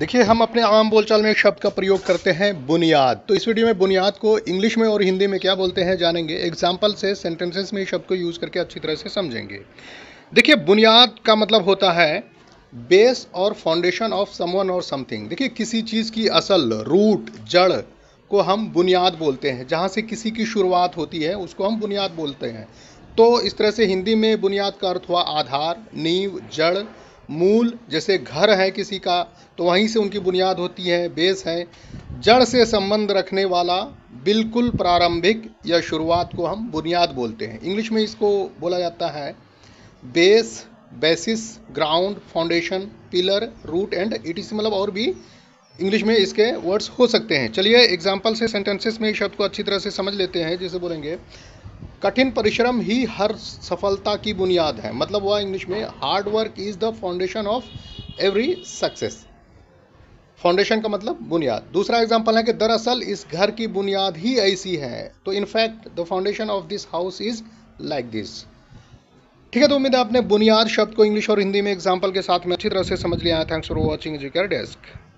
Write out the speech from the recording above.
देखिए हम अपने आम बोलचाल में एक शब्द का प्रयोग करते हैं बुनियाद तो इस वीडियो में बुनियाद को इंग्लिश में और हिंदी में क्या बोलते हैं जानेंगे एग्जाम्पल से सेंटेंसेस में इस शब्द को यूज़ करके अच्छी तरह से समझेंगे देखिए बुनियाद का मतलब होता है बेस और फाउंडेशन ऑफ समवन और समथिंग देखिए किसी चीज़ की असल रूट जड़ को हम बुनियाद बोलते हैं जहाँ से किसी की शुरुआत होती है उसको हम बुनियाद बोलते हैं तो इस तरह से हिंदी में बुनियाद का अर्थ हुआ आधार नींव जड़ मूल जैसे घर है किसी का तो वहीं से उनकी बुनियाद होती है बेस है जड़ से संबंध रखने वाला बिल्कुल प्रारंभिक या शुरुआत को हम बुनियाद बोलते हैं इंग्लिश में इसको बोला जाता है base basis ground foundation pillar root and it मतलब और भी इंग्लिश में इसके वर्ड्स हो सकते हैं चलिए एग्जाम्पल से सेंटेंसेस में इस शब्द को अच्छी तरह से समझ लेते हैं जिसे बोलेंगे कठिन परिश्रम ही हर सफलता की बुनियाद है मतलब वह इंग्लिश में hard work is the foundation of every success foundation का मतलब बुनियाद दूसरा एग्जाम्पल है कि दरअसल इस घर की बुनियाद ही ऐसी है तो in fact the foundation of this house is like this ठीक है तो उम्मीद है आपने बुनियाद शब्द को इंग्लिश और हिंदी में एग्जाम्पल के साथ में अच्छी तरह से समझ लिया है थैंक्स फॉर वॉचिंग डेस्क